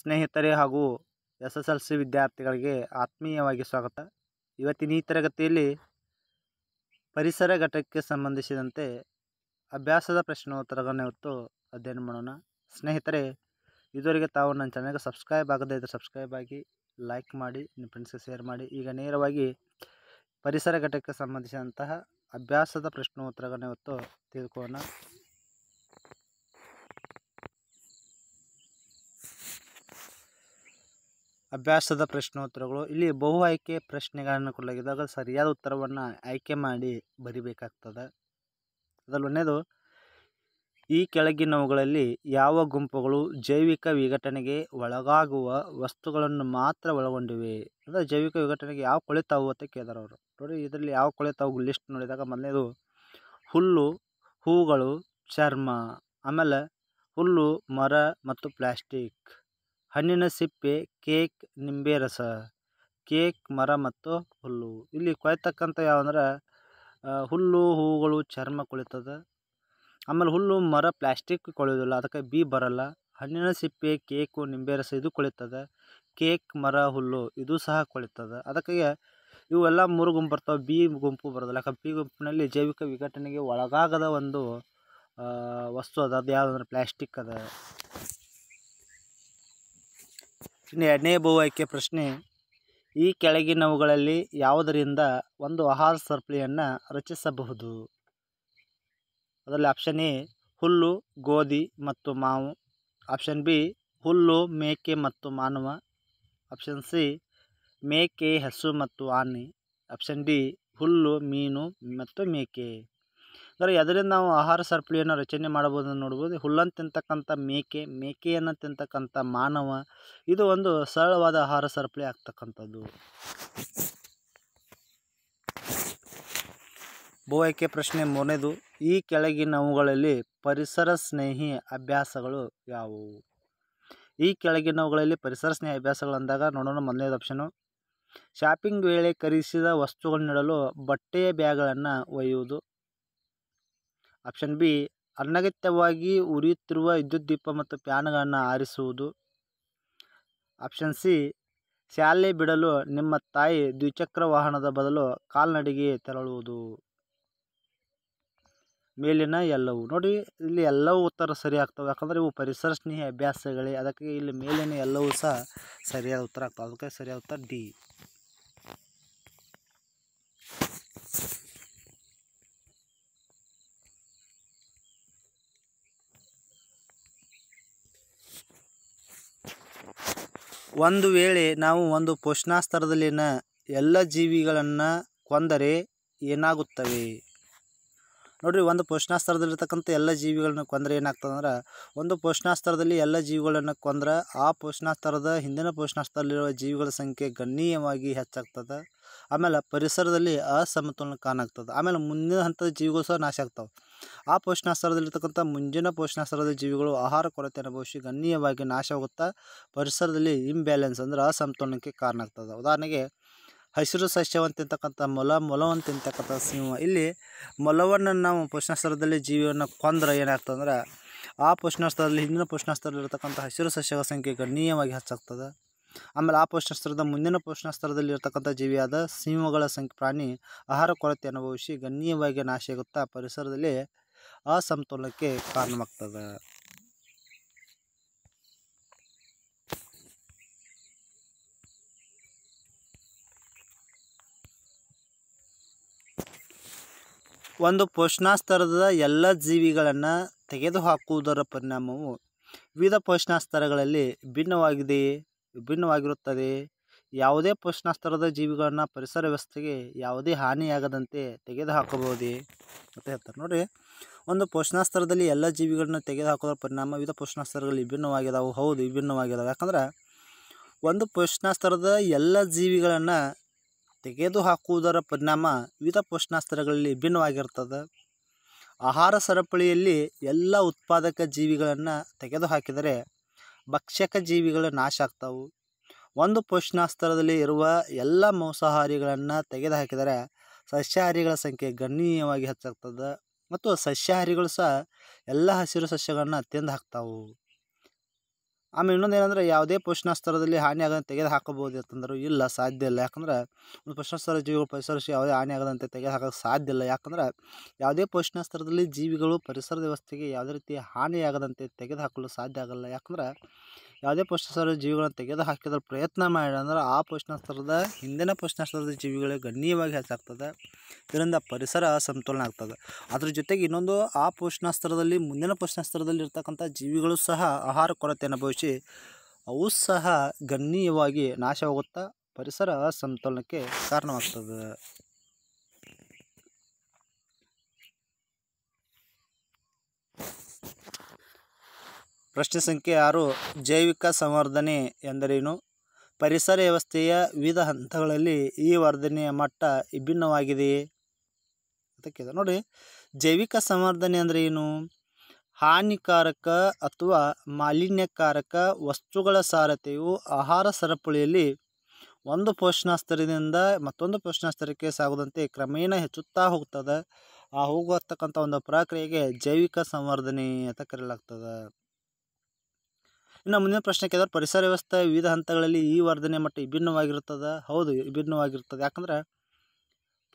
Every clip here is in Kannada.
ಸ್ನೇಹಿತರೆ ಹಾಗೂ ಎಸ್ ಎಸ್ ಎಲ್ ಸಿ ವಿದ್ಯಾರ್ಥಿಗಳಿಗೆ ಆತ್ಮೀಯವಾಗಿ ಸ್ವಾಗತ ಇವತ್ತಿನ ಈ ತರಗತಿಯಲ್ಲಿ ಪರಿಸರ ಘಟಕಕ್ಕೆ ಸಂಬಂಧಿಸಿದಂತೆ ಅಭ್ಯಾಸದ ಪ್ರಶ್ನೋತ್ತರಗಳನ್ನು ಇವತ್ತು ಅಧ್ಯಯನ ಮಾಡೋಣ ಸ್ನೇಹಿತರೆ ಇದುವರೆಗೆ ತಾವು ನನ್ನ ಚಾನಲ್ಗೆ ಸಬ್ಸ್ಕ್ರೈಬ್ ಆಗದೇ ಇದ್ದರೆ ಸಬ್ಸ್ಕ್ರೈಬ್ ಆಗಿ ಲೈಕ್ ಮಾಡಿ ನಿಮ್ಮ ಫ್ರೆಂಡ್ಸ್ಗೆ ಶೇರ್ ಮಾಡಿ ಈಗ ನೇರವಾಗಿ ಪರಿಸರ ಘಟಕಕ್ಕೆ ಸಂಬಂಧಿಸಿದಂತಹ ಅಭ್ಯಾಸದ ಪ್ರಶ್ನೋತ್ತರಗಳನ್ನು ಇವತ್ತು ತಿಳ್ಕೊಳ್ಳೋಣ ಅಭ್ಯಾಸದ ಪ್ರಶ್ನೋತ್ತರಗಳು ಇಲ್ಲಿ ಬಹು ಆಯ್ಕೆ ಪ್ರಶ್ನೆಗಳನ್ನು ಕೊಡಲಾಗಿದ್ದಾಗ ಸರಿಯಾದ ಉತ್ತರವನ್ನು ಆಯ್ಕೆ ಮಾಡಿ ಬರಿಬೇಕಾಗ್ತದೆ ಅದರಲ್ಲಿ ಒಂದೇದು ಈ ಕೆಳಗಿನವುಗಳಲ್ಲಿ ಯಾವ ಗುಂಪುಗಳು ಜೈವಿಕ ವಿಘಟನೆಗೆ ಒಳಗಾಗುವ ವಸ್ತುಗಳನ್ನು ಮಾತ್ರ ಒಳಗೊಂಡಿವೆ ಅಂದರೆ ಜೈವಿಕ ವಿಘಟನೆಗೆ ಯಾವ ಕೊಳಿತಾವು ಅಂತ ಕೇಳಿದಾರವರು ಅವರು ನೋಡಿ ಇದರಲ್ಲಿ ಯಾವ ಕೊಳಿತಾವು ಲಿಸ್ಟ್ ನೋಡಿದಾಗ ಮೊದಲನೇದು ಹುಲ್ಲು ಹೂಗಳು ಚರ್ಮ ಆಮೇಲೆ ಹುಲ್ಲು ಮರ ಮತ್ತು ಪ್ಲಾಸ್ಟಿಕ್ ಹಣ್ಣಿನ ಸಿಪ್ಪೆ ಕೇಕ್ ನಿಂಬೆ ರಸ ಕೇಕ್ ಮರ ಮತ್ತು ಹುಲ್ಲು ಇಲ್ಲಿ ಕೊಯ್ಯತಕ್ಕಂಥ ಯಾವಂದ್ರೆ ಹುಲ್ಲು ಹೂಗಳು ಚರ್ಮ ಕೊಳಿತದ ಆಮೇಲೆ ಹುಲ್ಲು ಮರ ಪ್ಲ್ಯಾಸ್ಟಿಕ್ ಕೊಳೆಯೋದಿಲ್ಲ ಅದಕ್ಕೆ ಬಿ ಬರಲ್ಲ ಹಣ್ಣಿನ ಸಿಪ್ಪೆ ಕೇಕು ರಸ ಇದು ಕೊಳಿತದ ಕೇಕ್ ಮರ ಹುಲ್ಲು ಇದು ಸಹ ಕೊಳಿತದ ಅದಕ್ಕೆ ಇವೆಲ್ಲ ಮೂರು ಗುಂಪು ಬರ್ತಾವೆ ಬಿ ಗುಂಪು ಬರೋದಿಲ್ಲ ಯಾಕೆ ಬಿ ಗುಂಪಿನಲ್ಲಿ ಜೈವಿಕ ವಿಘಟನೆಗೆ ಒಳಗಾಗದ ಒಂದು ವಸ್ತು ಅದ ಅದು ಯಾವುದಂದ್ರೆ ಪ್ಲ್ಯಾಸ್ಟಿಕ್ ಅದ ಇನ್ನು ಎರಡನೇ ಆಯ್ಕೆ ಪ್ರಶ್ನೆ ಈ ಕೆಳಗಿನವುಗಳಲ್ಲಿ ಯಾವುದರಿಂದ ಒಂದು ಆಹಾರ ಸರಪಳಿಯನ್ನು ರಚಿಸಬಹುದು ಅದರಲ್ಲಿ ಆಪ್ಷನ್ ಎ ಹುಲ್ಲು ಗೋಧಿ ಮತ್ತು ಮಾವು ಆಪ್ಷನ್ ಬಿ ಹುಲ್ಲು ಮೇಕೆ ಮತ್ತು ಮಾನವ ಆಪ್ಷನ್ ಸಿ ಮೇಕೆ ಹಸು ಮತ್ತು ಆನೆ ಆಪ್ಷನ್ ಡಿ ಹುಲ್ಲು ಮೀನು ಮತ್ತು ಮೇಕೆ ಅಂದರೆ ಅದರಿಂದ ನಾವು ಆಹಾರ ಸರಪಳಿಯನ್ನು ರಚನೆ ಮಾಡಬಹುದು ನೋಡ್ಬೋದು ಹುಲ್ಲನ್ನು ತಿಂತಕ್ಕಂಥ ಮೇಕೆ ಮೇಕೆಯನ್ನು ತಿಂತಕ್ಕಂಥ ಮಾನವ ಇದು ಒಂದು ಸರಳವಾದ ಆಹಾರ ಸರಪಳಿ ಆಗ್ತಕ್ಕಂಥದ್ದು ಆಯ್ಕೆ ಪ್ರಶ್ನೆ ಮೂರನೇದು ಈ ಕೆಳಗಿನವುಗಳಲ್ಲಿ ಪರಿಸರ ಸ್ನೇಹಿ ಅಭ್ಯಾಸಗಳು ಯಾವುವು ಈ ಕೆಳಗಿನವುಗಳಲ್ಲಿ ಪರಿಸರ ಸ್ನೇಹಿ ಅಭ್ಯಾಸಗಳು ಅಂದಾಗ ನೋಡೋಣ ಮೊದಲನೇದು ಆಪ್ಷನು ಶಾಪಿಂಗ್ ವೇಳೆ ಖರೀದಿಸಿದ ವಸ್ತುಗಳನ್ನಿಡಲು ಬಟ್ಟೆಯ ಬ್ಯಾಗ್ಗಳನ್ನು ಒಯ್ಯುವುದು ಆಪ್ಷನ್ ಬಿ ಅನಗತ್ಯವಾಗಿ ಉರಿಯುತ್ತಿರುವ ವಿದ್ಯುತ್ ದೀಪ ಮತ್ತು ಫ್ಯಾನ್ಗಳನ್ನು ಆರಿಸುವುದು ಆಪ್ಷನ್ ಸಿ ಶಾಲೆ ಬಿಡಲು ನಿಮ್ಮ ತಾಯಿ ದ್ವಿಚಕ್ರ ವಾಹನದ ಬದಲು ಕಾಲ್ನಡಿಗೆ ತೆರಳುವುದು ಮೇಲಿನ ಎಲ್ಲವೂ ನೋಡಿ ಇಲ್ಲಿ ಎಲ್ಲವೂ ಉತ್ತರ ಸರಿ ಆಗ್ತವೆ ಯಾಕಂದರೆ ಇವು ಪರಿಸರ ಸ್ನೇಹಿ ಅಭ್ಯಾಸಗಳೇ ಅದಕ್ಕೆ ಇಲ್ಲಿ ಮೇಲಿನ ಎಲ್ಲವೂ ಸಹ ಸರಿಯಾದ ಉತ್ತರ ಆಗ್ತವೆ ಅದಕ್ಕೆ ಸರಿಯಾದ ಉತ್ತರ ಡಿ ಒಂದು ವೇಳೆ ನಾವು ಒಂದು ಪೋಷಣಾಸ್ತರದಲ್ಲಿನ ಎಲ್ಲ ಜೀವಿಗಳನ್ನು ಕೊಂದರೆ ಏನಾಗುತ್ತವೆ ನೋಡಿರಿ ಒಂದು ಪೋಷಣಾಸ್ತ್ರದಲ್ಲಿರ್ತಕ್ಕಂಥ ಎಲ್ಲ ಜೀವಿಗಳನ್ನ ಕೊಂದರೆ ಏನಾಗ್ತದಂದ್ರೆ ಒಂದು ಪೋಷಣಾಸ್ತ್ರದಲ್ಲಿ ಎಲ್ಲ ಜೀವಿಗಳನ್ನು ಕೊಂದ್ರೆ ಆ ಪೋಷಣಾಸ್ತ್ರದ ಹಿಂದಿನ ಪೋಷಣಾಸ್ತ್ರದಲ್ಲಿರುವ ಜೀವಿಗಳ ಸಂಖ್ಯೆ ಗಣನೀಯವಾಗಿ ಹೆಚ್ಚಾಗ್ತದೆ ಆಮೇಲೆ ಪರಿಸರದಲ್ಲಿ ಅಸಮತೋಲನ ಕಾಣಾಗ್ತದೆ ಆಮೇಲೆ ಮುಂದಿನ ಹಂತದ ಜೀವಿಗಳು ಸಹ ನಾಶ ಆಗ್ತವೆ ಆ ಪೋಷಣಾಸ್ತ್ರದಲ್ಲಿರ್ತಕ್ಕಂಥ ಮುಂಜಿನ ಪೋಷಣಾಹಾರದ ಜೀವಿಗಳು ಆಹಾರ ಕೊರತೆ ಅನುಭವಿಸಿ ಗಣ್ಯವಾಗಿ ನಾಶವಾಗುತ್ತಾ ಪರಿಸರದಲ್ಲಿ ಇಂಬ್ಯಾಲೆನ್ಸ್ ಅಂದರೆ ಅಸಮತೋಲನಕ್ಕೆ ಕಾರಣ ಆಗ್ತದೆ ಉದಾಹರಣೆಗೆ ಹಸಿರು ಸಸ್ಯವನ್ನು ತಿಂತಕ್ಕಂಥ ಮೊಲ ಮೊಲವನ್ನು ತಿಂತಕ್ಕಂಥ ಸಿಂಹ ಇಲ್ಲಿ ಮೊಲವನ್ನು ನಾವು ಪೋಷಣಾಸ್ತ್ರದಲ್ಲಿ ಜೀವಿಯನ್ನು ಕೊಂದ್ರೆ ಏನಾಗ್ತದೆ ಅಂದರೆ ಆ ಸ್ಥಳದಲ್ಲಿ ಹಿಂದಿನ ಪೋಷಣಾಸ್ತ್ರದಲ್ಲಿರ್ತಕ್ಕಂಥ ಹಸಿರು ಸಸ್ಯಗಳ ಸಂಖ್ಯೆ ಗಣ್ಯವಾಗಿ ಹೆಚ್ಚಾಗ್ತದೆ ಆಮೇಲೆ ಆ ಪೋಷಣಾಸ್ತ್ರದ ಮುಂದಿನ ಪೋಷಣಾಸ್ತ್ರದಲ್ಲಿ ಇರತಕ್ಕಂಥ ಜೀವಿಯಾದ ಸಿಂಹಗಳ ಸಂಖ್ಯೆ ಪ್ರಾಣಿ ಆಹಾರ ಕೊರತೆ ಅನುಭವಿಸಿ ಗಣ್ಯವಾಗಿ ಆಗುತ್ತಾ ಪರಿಸರದಲ್ಲಿ ಅಸಮತೋಲನಕ್ಕೆ ಕಾರಣವಾಗ್ತದೆ ಒಂದು ಪೋಷಣಾಸ್ತರದ ಎಲ್ಲ ಜೀವಿಗಳನ್ನು ತೆಗೆದುಹಾಕುವುದರ ಪರಿಣಾಮವು ವಿವಿಧ ಪೋಷಣಾಸ್ತರಗಳಲ್ಲಿ ಭಿನ್ನವಾಗಿದೆಯೇ ವಿಭಿನ್ನವಾಗಿರುತ್ತದೆ ಯಾವುದೇ ಪೋಷಣಾಸ್ತರದ ಜೀವಿಗಳನ್ನು ಪರಿಸರ ವ್ಯವಸ್ಥೆಗೆ ಯಾವುದೇ ಹಾನಿಯಾಗದಂತೆ ತೆಗೆದುಹಾಕಬಹುದೇ ಅಂತ ಹೇಳ್ತಾರೆ ನೋಡಿರಿ ಒಂದು ಪೋಷಣಾಸ್ತ್ರದಲ್ಲಿ ಎಲ್ಲ ಜೀವಿಗಳನ್ನ ತೆಗೆದುಹಾಕೋದ್ರ ಪರಿಣಾಮ ವಿವಿಧ ಪೋಷಣಾಸ್ತ್ರಗಳು ವಿಭಿನ್ನವಾಗಿದ್ದಾವೆ ಹೌದು ವಿಭಿನ್ನವಾಗಿದ್ದಾವೆ ಯಾಕಂದ್ರೆ ಒಂದು ಪೋಷಣಾಸ್ತ್ರದ ಎಲ್ಲ ಜೀವಿಗಳನ್ನು ತೆಗೆದುಹಾಕುವುದರ ಪರಿಣಾಮ ವಿವಿಧ ಪೋಷಣಾಸ್ತ್ರಗಳಲ್ಲಿ ವಿಭಿನ್ನವಾಗಿರ್ತದೆ ಆಹಾರ ಸರಪಳಿಯಲ್ಲಿ ಎಲ್ಲ ಉತ್ಪಾದಕ ಜೀವಿಗಳನ್ನು ತೆಗೆದುಹಾಕಿದರೆ ಭಕ್ಷಕ ಜೀವಿಗಳು ನಾಶ ಆಗ್ತಾವು ಒಂದು ಪೋಷಣಾಸ್ತರದಲ್ಲಿ ಇರುವ ಎಲ್ಲ ಮಾಂಸಾಹಾರಿಗಳನ್ನು ತೆಗೆದುಹಾಕಿದರೆ ಸಸ್ಯಾಹಾರಿಗಳ ಸಂಖ್ಯೆ ಗಣನೀಯವಾಗಿ ಹೆಚ್ಚಾಗ್ತದೆ ಮತ್ತು ಸಸ್ಯಾಹಾರಿಗಳು ಸಹ ಎಲ್ಲ ಹಸಿರು ಸಸ್ಯಗಳನ್ನು ತಿಂದು ಹಾಕ್ತಾವು ಆಮೇಲೆ ಇನ್ನೊಂದು ಏನಂದರೆ ಯಾವುದೇ ಪೋಷಣಾಸ್ತರದಲ್ಲಿ ಹಾನಿ ಆಗದಂತೆ ತೆಗೆದು ಹಾಕಬಹುದು ಇಲ್ಲ ಸಾಧ್ಯ ಇಲ್ಲ ಯಾಕಂದ್ರೆ ಒಂದು ಪೋಷಣಾಸ್ತರ ಜೀವಿಗಳು ಪರಿಸರಕ್ಕೆ ಯಾವುದೇ ಹಾನಿ ಆಗದಂತೆ ತೆಗೆದು ಸಾಧ್ಯ ಇಲ್ಲ ಯಾಕಂದ್ರೆ ಯಾವುದೇ ಪೋಷಣಾಸ್ತರದಲ್ಲಿ ಜೀವಿಗಳು ಪರಿಸರ ವ್ಯವಸ್ಥೆಗೆ ಯಾವುದೇ ರೀತಿಯ ಹಾನಿಯಾಗದಂತೆ ತೆಗೆದುಹಾಕಲು ಸಾಧ್ಯ ಆಗಲ್ಲ ಯಾಕಂದ್ರೆ ಯಾವುದೇ ಪೋಷಣಾಂಶದ ಜೀವಿಗಳನ್ನು ತೆಗೆದು ಹಾಕಿದ್ರೆ ಪ್ರಯತ್ನ ಮಾಡಿದ್ರೆ ಆ ಪೋಷಣಾಂಶದ ಹಿಂದಿನ ಪ್ರಶ್ನಸ್ಥರದ ಜೀವಿಗಳೇ ಗಣ್ಯವಾಗಿ ಹೆಚ್ಚಾಗ್ತದೆ ಇದರಿಂದ ಪರಿಸರ ಸಮತೋಲನ ಆಗ್ತದೆ ಅದ್ರ ಜೊತೆಗೆ ಇನ್ನೊಂದು ಆ ಪೋಷಣಾಸ್ತ್ರದಲ್ಲಿ ಮುಂದಿನ ಪೋಷಣಾಸ್ತ್ರದಲ್ಲಿ ಇರ್ತಕ್ಕಂಥ ಜೀವಿಗಳು ಸಹ ಆಹಾರ ಕೊರತೆ ಅನುಭವಿಸಿ ಅವು ಸಹ ಗಣ್ಯವಾಗಿ ನಾಶವಾಗುತ್ತಾ ಪರಿಸರ ಸಮತೋಲನಕ್ಕೆ ಕಾರಣವಾಗ್ತದೆ ಪ್ರಶ್ನೆ ಸಂಖ್ಯೆ ಆರು ಜೈವಿಕ ಸಂವರ್ಧನೆ ಎಂದರೇನು ಪರಿಸರ ವ್ಯವಸ್ಥೆಯ ವಿವಿಧ ಹಂತಗಳಲ್ಲಿ ಈ ವರ್ಧನೆಯ ಮಟ್ಟ ವಿಭಿನ್ನವಾಗಿದೆಯೇ ಅದಕ್ಕೆ ನೋಡಿ ಜೈವಿಕ ಸಂವರ್ಧನೆ ಅಂದರೆ ಏನು ಹಾನಿಕಾರಕ ಅಥವಾ ಮಾಲಿನ್ಯಕಾರಕ ವಸ್ತುಗಳ ಸಾರತೆಯು ಆಹಾರ ಸರಪಳಿಯಲ್ಲಿ ಒಂದು ಪೋಷಣಾಸ್ತರದಿಂದ ಮತ್ತೊಂದು ಪೋಷಣಾಸ್ತರಕ್ಕೆ ಸಾಗದಂತೆ ಕ್ರಮೇಣ ಹೆಚ್ಚುತ್ತಾ ಹೋಗ್ತದೆ ಆ ಹೋಗತಕ್ಕಂಥ ಒಂದು ಪ್ರಕ್ರಿಯೆಗೆ ಜೈವಿಕ ಸಂವರ್ಧನೆ ಅಂತ ಕರೆಯಲಾಗ್ತದೆ ಇನ್ನು ಮುಂದಿನ ಪ್ರಶ್ನೆ ಕೇಳಿದ್ರೆ ಪರಿಸರ ವ್ಯವಸ್ಥೆ ವಿವಿಧ ಹಂತಗಳಲ್ಲಿ ಈ ವರ್ಧನೆ ಮಟ್ಟ ವಿಭಿನ್ನವಾಗಿರುತ್ತದೆ ಹೌದು ವಿಭಿನ್ನವಾಗಿರ್ತದೆ ಯಾಕಂದ್ರೆ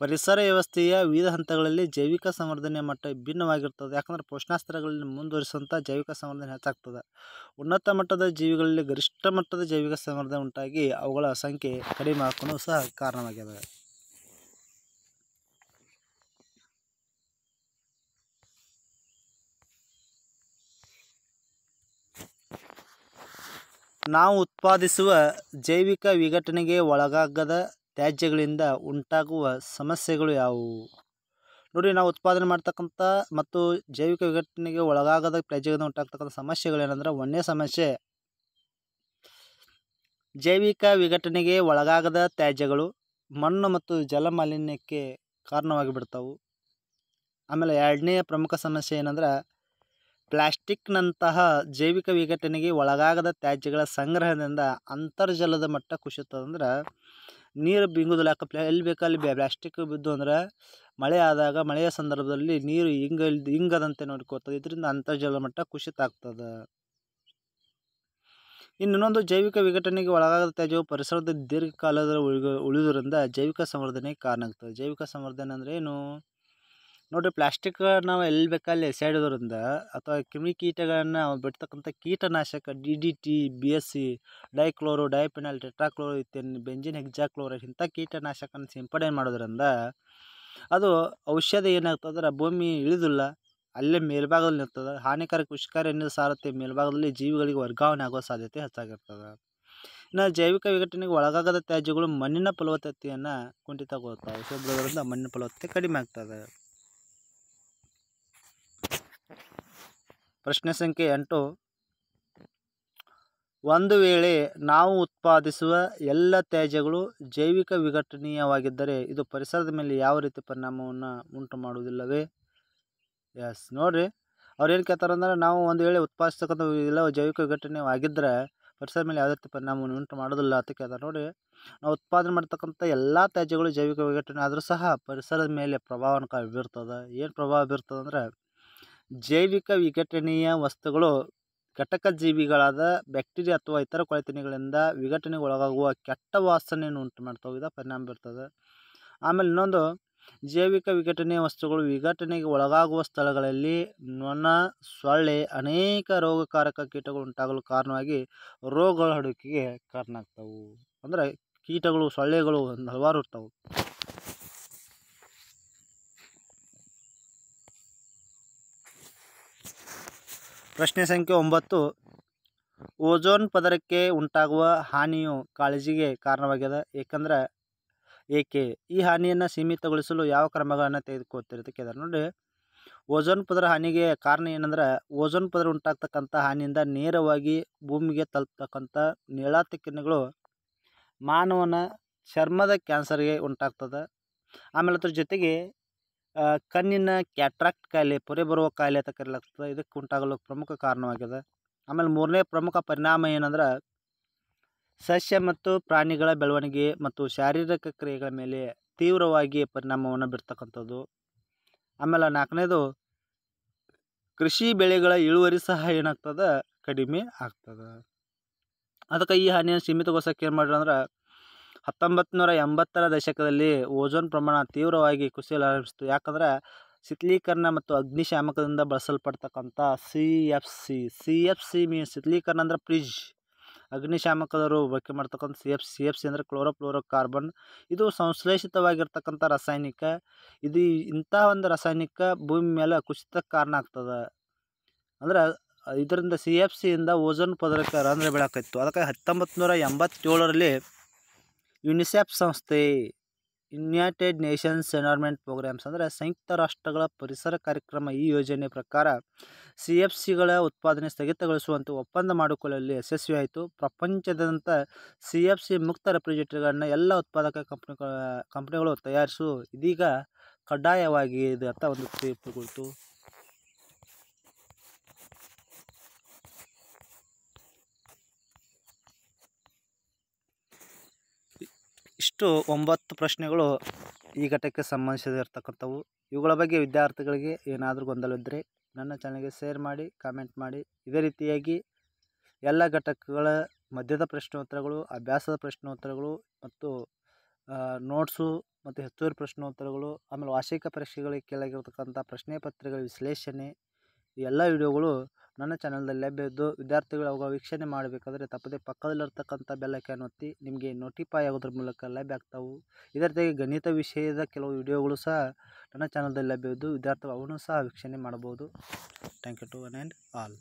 ಪರಿಸರ ವ್ಯವಸ್ಥೆಯ ವಿವಿಧ ಹಂತಗಳಲ್ಲಿ ಜೈವಿಕ ಸಂವರ್ಧನೆ ಮಟ್ಟ ವಿಭಿನ್ನವಾಗಿರ್ತದೆ ಯಾಕಂದರೆ ಪೋಷಣಾಸ್ತ್ರಗಳಲ್ಲಿ ಮುಂದುವರಿಸುವಂಥ ಜೈವಿಕ ಸಂವರ್ಧನೆ ಹೆಚ್ಚಾಗ್ತದೆ ಉನ್ನತ ಮಟ್ಟದ ಜೀವಿಗಳಲ್ಲಿ ಗರಿಷ್ಠ ಮಟ್ಟದ ಜೈವಿಕ ಸಂವರ್ಧನೆ ಉಂಟಾಗಿ ಅವುಗಳ ಸಂಖ್ಯೆ ಕಡಿಮೆ ಹಾಕೋಣ ಸಹ ಕಾರಣವಾಗಿದೆ ನಾವು ಉತ್ಪಾದಿಸುವ ಜೈವಿಕ ವಿಘಟನೆಗೆ ಒಳಗಾಗದ ತ್ಯಾಜ್ಯಗಳಿಂದ ಉಂಟಾಗುವ ಸಮಸ್ಯೆಗಳು ಯಾವುವು ನೋಡಿ ನಾವು ಉತ್ಪಾದನೆ ಮಾಡ್ತಕ್ಕಂಥ ಮತ್ತು ಜೈವಿಕ ವಿಘಟನೆಗೆ ಒಳಗಾಗದ ತ್ಯಾಜ್ಯದಿಂದ ಉಂಟಾಗ್ತಕ್ಕಂಥ ಸಮಸ್ಯೆಗಳೇನೆಂದರೆ ಒಂದೇ ಸಮಸ್ಯೆ ಜೈವಿಕ ವಿಘಟನೆಗೆ ಒಳಗಾಗದ ತ್ಯಾಜ್ಯಗಳು ಮಣ್ಣು ಮತ್ತು ಜಲ ಮಾಲಿನ್ಯಕ್ಕೆ ಕಾರಣವಾಗಿ ಬಿಡ್ತಾವು ಆಮೇಲೆ ಎರಡನೇ ಪ್ರಮುಖ ಸಮಸ್ಯೆ ಏನಂದ್ರೆ ಪ್ಲಾಸ್ಟಿಕ್ನಂತಹ ಜೈವಿಕ ವಿಘಟನೆಗೆ ಒಳಗಾಗದ ತ್ಯಾಜ್ಯಗಳ ಸಂಗ್ರಹದಿಂದ ಅಂತರ್ಜಲದ ಮಟ್ಟ ಕುಸಿತದಂದ್ರೆ ನೀರು ಬಿಂಗುದಲಾಕ ಪ್ಲಾ ಎಲ್ಲಿ ಬೇಕೋ ಅಲ್ಲಿ ಪ್ಲಾಸ್ಟಿಕ್ ಬಿದ್ದು ಅಂದ್ರೆ ಮಳೆ ಆದಾಗ ಮಳೆಯ ಸಂದರ್ಭದಲ್ಲಿ ನೀರು ಹಿಂಗ ಹಿಂಗದಂತೆ ನೋಡ್ಕೋತದೆ ಇದರಿಂದ ಅಂತರ್ಜಲ ಮಟ್ಟ ಕುಸಿತ ಆಗ್ತದೆ ಇನ್ನು ಇನ್ನೊಂದು ಜೈವಿಕ ವಿಘಟನೆಗೆ ಒಳಗಾಗದ ತ್ಯಾಜ್ಯವು ಪರಿಸರದ ದೀರ್ಘಕಾಲದ ಉಳಿಗ ಉಳಿದುರಿಂದ ಜೈವಿಕ ಸಂವರ್ಧನೆಗೆ ಕಾರಣ ಆಗ್ತದೆ ಜೈವಿಕ ಸಂವರ್ಧನೆ ಅಂದರೆ ಏನು ನೋಡಿರಿ ಪ್ಲಾಸ್ಟಿಕ್ ನಾವು ಎಲ್ಲಿ ಬೇಕಲ್ಲಿ ಎಸೆಡೋದ್ರಿಂದ ಅಥವಾ ಕ್ರಿಮಿಕೀಟಗಳನ್ನು ಬಿಡ್ತಕ್ಕಂಥ ಕೀಟನಾಶಕ D D T B S C dichloro diphenyl tetrachloro ಇತ್ಯಾದಿ ಬೆಂಜಿನ್ ಹೆಗ್ಜಾಕ್ಲೋರ ಇಂಥ ಕೀಟನಾಶಕನ ಸಿಂಪಡಣೆ ಮಾಡೋದ್ರಿಂದ ಅದು ಔಷಧ ಏನಾಗ್ತದ್ರೆ ಭೂಮಿ ಇಳಿದಿಲ್ಲ ಅಲ್ಲೇ ಮೇಲ್ಭಾಗದಲ್ಲಿ ನಿರ್ತದೆ ಹಾನಿಕಾರಕ ಉಷ್ಕಾರ ನೀರು ಸಾರುತ್ತೆ ಮೇಲ್ಭಾಗದಲ್ಲಿ ಜೀವಿಗಳಿಗೆ ವರ್ಗಾವಣೆ ಆಗೋ ಸಾಧ್ಯತೆ ಹೆಚ್ಚಾಗಿರ್ತದೆ ಇನ್ನು ಜೈವಿಕ ವಿಘಟನೆಗೆ ಒಳಗಾಗದ ತ್ಯಾಜ್ಯಗಳು ಮಣ್ಣಿನ ಫಲವತ್ತತೆಯನ್ನು ಕುಂಠಿತಗೊಳ್ತವೆ ಸೊ ಮಣ್ಣಿನ ಫಲವತ್ತತೆ ಕಡಿಮೆ ಆಗ್ತದೆ ಪ್ರಶ್ನೆ ಸಂಖ್ಯೆ ಎಂಟು ಒಂದು ವೇಳೆ ನಾವು ಉತ್ಪಾದಿಸುವ ಎಲ್ಲ ತ್ಯಾಜ್ಯಗಳು ಜೈವಿಕ ವಿಘಟನೀಯವಾಗಿದ್ದರೆ ಇದು ಪರಿಸರದ ಮೇಲೆ ಯಾವ ರೀತಿ ಪರಿಣಾಮವನ್ನು ಉಂಟು ಮಾಡುವುದಿಲ್ಲವೇ ಎಸ್ ನೋಡಿರಿ ಅವ್ರು ಏನು ಕೇಳ್ತಾರಂದ್ರೆ ನಾವು ಒಂದು ವೇಳೆ ಉತ್ಪಾದಿಸ್ತಕ್ಕಂಥ ಎಲ್ಲ ಜೈವಿಕ ವಿಘಟನೆಯಾಗಿದ್ದರೆ ಪರಿಸರದ ಮೇಲೆ ಯಾವ ರೀತಿ ಪರಿಣಾಮವನ್ನು ಉಂಟು ಮಾಡೋದಿಲ್ಲ ಅಂತ ಕೇಳ್ತಾರೆ ನೋಡಿ ನಾವು ಉತ್ಪಾದನೆ ಮಾಡ್ತಕ್ಕಂಥ ಎಲ್ಲ ತ್ಯಾಜ್ಯಗಳು ಜೈವಿಕ ವಿಘಟನೆ ಆದರೂ ಸಹ ಪರಿಸರದ ಮೇಲೆ ಪ್ರಭಾವನ ಕ ಬೀರ್ತದೆ ಏನು ಪ್ರಭಾವ ಬೀರ್ತದೆ ಅಂದರೆ ಜೈವಿಕ ವಿಘಟನೀಯ ವಸ್ತುಗಳು ಘಟಕ ಜೀವಿಗಳಾದ ಬ್ಯಾಕ್ಟೀರಿಯಾ ಅಥವಾ ಇತರ ಕೊಳೆತನಗಳಿಂದ ವಿಘಟನೆಗೆ ಒಳಗಾಗುವ ಕೆಟ್ಟ ವಾಸನೆಯನ್ನು ಉಂಟು ಮಾಡ್ತಾವೆ ಇದು ಪರಿಣಾಮ ಬೀರ್ತದೆ ಆಮೇಲೆ ಇನ್ನೊಂದು ಜೈವಿಕ ವಿಘಟನೆಯ ವಸ್ತುಗಳು ವಿಘಟನೆಗೆ ಒಳಗಾಗುವ ಸ್ಥಳಗಳಲ್ಲಿ ನೊಣ ಸೊಳ್ಳೆ ಅನೇಕ ರೋಗಕಾರಕ ಕೀಟಗಳು ಉಂಟಾಗಲು ಕಾರಣವಾಗಿ ರೋಗಗಳ ಹರಡುವಿಕೆಗೆ ಕಾರಣ ಆಗ್ತವೆ ಅಂದರೆ ಕೀಟಗಳು ಸೊಳ್ಳೆಗಳು ಹಲವಾರು ಇರ್ತವೆ ಪ್ರಶ್ನೆ ಸಂಖ್ಯೆ ಒಂಬತ್ತು ಓಜೋನ್ ಪದರಕ್ಕೆ ಉಂಟಾಗುವ ಹಾನಿಯು ಕಾಳಜಿಗೆ ಕಾರಣವಾಗಿದೆ ಏಕೆಂದರೆ ಏಕೆ ಈ ಹಾನಿಯನ್ನು ಸೀಮಿತಗೊಳಿಸಲು ಯಾವ ಕ್ರಮಗಳನ್ನು ತೆಗೆದುಕೊಳ್ತಿರೋದಕ್ಕೆ ನೋಡಿ ಓಜೋನ್ ಪದರ ಹಾನಿಗೆ ಕಾರಣ ಏನಂದ್ರೆ ಓಜೋನ್ ಪದರ ಉಂಟಾಗ್ತಕ್ಕಂಥ ಹಾನಿಯಿಂದ ನೇರವಾಗಿ ಭೂಮಿಗೆ ತಲುಪ್ತಕ್ಕಂಥ ನೇಳಾತಿ ಕಿರಣಗಳು ಮಾನವನ ಚರ್ಮದ ಕ್ಯಾನ್ಸರ್ಗೆ ಉಂಟಾಗ್ತದೆ ಆಮೇಲೆ ಅದ್ರ ಜೊತೆಗೆ ಕಣ್ಣಿನ ಕ್ಯಾಟ್ರಾಕ್ಟ್ ಕಾಯಿಲೆ ಪೊರೆ ಬರುವ ಕಾಯಿಲೆ ಅಂತ ಕರೆಯಲಾಗ್ತದೆ ಇದಕ್ಕೆ ಉಂಟಾಗಲು ಪ್ರಮುಖ ಕಾರಣವಾಗಿದೆ ಆಮೇಲೆ ಮೂರನೇ ಪ್ರಮುಖ ಪರಿಣಾಮ ಏನಂದ್ರೆ ಸಸ್ಯ ಮತ್ತು ಪ್ರಾಣಿಗಳ ಬೆಳವಣಿಗೆ ಮತ್ತು ಶಾರೀರಿಕ ಕ್ರಿಯೆಗಳ ಮೇಲೆ ತೀವ್ರವಾಗಿ ಪರಿಣಾಮವನ್ನು ಬಿಡ್ತಕ್ಕಂಥದ್ದು ಆಮೇಲೆ ನಾಲ್ಕನೇದು ಕೃಷಿ ಬೆಳೆಗಳ ಇಳುವರಿ ಸಹ ಏನಾಗ್ತದೆ ಕಡಿಮೆ ಆಗ್ತದೆ ಅದಕ್ಕೆ ಈ ಹಾನಿಯನ್ನು ಸೀಮಿತಗೊಳಿಸೋಕೆ ಏನು ಮಾಡ್ರಿ ಹತ್ತೊಂಬತ್ತು ನೂರ ಎಂಬತ್ತರ ದಶಕದಲ್ಲಿ ಓಜೋನ್ ಪ್ರಮಾಣ ತೀವ್ರವಾಗಿ ಕುಸಿಯಲಾರಂಭಿಸಿತು ಯಾಕಂದರೆ ಶಿಥಿಲೀಕರಣ ಮತ್ತು ಅಗ್ನಿಶಾಮಕದಿಂದ ಬಳಸಲ್ಪಡ್ತಕ್ಕಂಥ C F C C F C means ಶಿಥಿಲೀಕರಣ ಅಂದರೆ ಫ್ರಿಜ್ ಅಗ್ನಿಶಾಮಕದವರು ಬಳಕೆ ಮಾಡ್ತಕ್ಕಂಥ C F C F C ಅಂದರೆ ಕ್ಲೋರೋಫ್ಲೋರೋ ಕಾರ್ಬನ್ ಇದು ಸಂಶ್ಲೇಷಿತವಾಗಿರ್ತಕ್ಕಂಥ ರಾಸಾಯನಿಕ ಇದು ಇಂತಹ ಒಂದು ರಾಸಾಯನಿಕ ಭೂಮಿ ಮೇಲೆ ಕುಸಿತಕ್ಕೆ ಕಾರಣ ಆಗ್ತದೆ ಅಂದ್ರೆ ಇದರಿಂದ ಸಿ ಎಫ್ ಸಿಯಿಂದ ಓಜೋನ್ ಪದರಕ್ಕೆ ರಂಧ್ರ ಬೆಳಕಾಯಿತ್ತು ಅದಕ್ಕೆ ಹತ್ತೊಂಬತ್ತು ನೂರ ಎಂಬತ್ತೇಳರಲ್ಲಿ ಯುನಿಸೆಫ್ ಸಂಸ್ಥೆ ಯುನೈಟೆಡ್ ನೇಷನ್ಸ್ ಎನ್ವೈರ್ಮೆಂಟ್ ಪ್ರೋಗ್ರಾಮ್ಸ್ ಅಂದರೆ ಸಂಯುಕ್ತ ರಾಷ್ಟ್ರಗಳ ಪರಿಸರ ಕಾರ್ಯಕ್ರಮ ಈ ಯೋಜನೆ ಪ್ರಕಾರ ಸಿ ಎಫ್ ಸಿಗಳ ಉತ್ಪಾದನೆ ಸ್ಥಗಿತಗೊಳಿಸುವಂತೆ ಒಪ್ಪಂದ ಮಾಡಿಕೊಳ್ಳಲು ಯಶಸ್ವಿಯಾಯಿತು ಪ್ರಪಂಚದಂತ ಸಿ ಎಫ್ ಸಿ ಮುಕ್ತ ರೆಫ್ರಿಜರೇಟರ್ಗಳನ್ನ ಎಲ್ಲ ಉತ್ಪಾದಕ ಕಂಪ್ನಿಗಳ ಕಂಪ್ನಿಗಳು ತಯಾರಿಸು ಇದೀಗ ಕಡ್ಡಾಯವಾಗಿದೆ ಅಂತ ಒಂದು ತೀರ್ಪುಗೊಳ್ತು ಇಷ್ಟು ಒಂಬತ್ತು ಪ್ರಶ್ನೆಗಳು ಈ ಘಟಕಕ್ಕೆ ಸಂಬಂಧಿಸಿದಿರ್ತಕ್ಕಂಥವು ಇವುಗಳ ಬಗ್ಗೆ ವಿದ್ಯಾರ್ಥಿಗಳಿಗೆ ಏನಾದರೂ ಗೊಂದಲ ಇದ್ದರೆ ನನ್ನ ಚಾನಲ್ಗೆ ಶೇರ್ ಮಾಡಿ ಕಾಮೆಂಟ್ ಮಾಡಿ ಇದೇ ರೀತಿಯಾಗಿ ಎಲ್ಲ ಘಟಕಗಳ ಮಧ್ಯದ ಪ್ರಶ್ನೋತ್ತರಗಳು ಅಭ್ಯಾಸದ ಪ್ರಶ್ನೋತ್ತರಗಳು ಮತ್ತು ನೋಟ್ಸು ಮತ್ತು ಹೆಚ್ಚುವರಿ ಪ್ರಶ್ನೋತ್ತರಗಳು ಆಮೇಲೆ ವಾರ್ಷಿಕ ಪರೀಕ್ಷೆಗಳಿಗೆ ಕೇಳಾಗಿರ್ತಕ್ಕಂಥ ಪ್ರಶ್ನೆ ಪತ್ರಿಕೆಗಳ ವಿಶ್ಲೇಷಣೆ ಈ ಎಲ್ಲ ವಿಡಿಯೋಗಳು ನನ್ನ ಲಭ್ಯ ಲಭ್ಯವಿದ್ದು ವಿದ್ಯಾರ್ಥಿಗಳು ಅವುಗಳ ವೀಕ್ಷಣೆ ಮಾಡಬೇಕಾದ್ರೆ ತಪ್ಪದೆ ಪಕ್ಕದಲ್ಲಿರ್ತಕ್ಕಂಥ ಬೆಲ್ಲಕ್ಕೆ ಒತ್ತಿ ನಿಮಗೆ ನೋಟಿಫೈ ಆಗೋದ್ರ ಮೂಲಕ ಲಭ್ಯ ಆಗ್ತಾವೆ ಇದರ ಜೊತೆಗೆ ಗಣಿತ ವಿಷಯದ ಕೆಲವು ವಿಡಿಯೋಗಳು ಸಹ ನನ್ನ ಚಾನಲ್ದಲ್ಲಿ ಲಭ್ಯವಿದ್ದು ವಿದ್ಯಾರ್ಥಿಗಳು ಅವನ್ನು ಸಹ ವೀಕ್ಷಣೆ ಮಾಡ್ಬೋದು thank you to one and all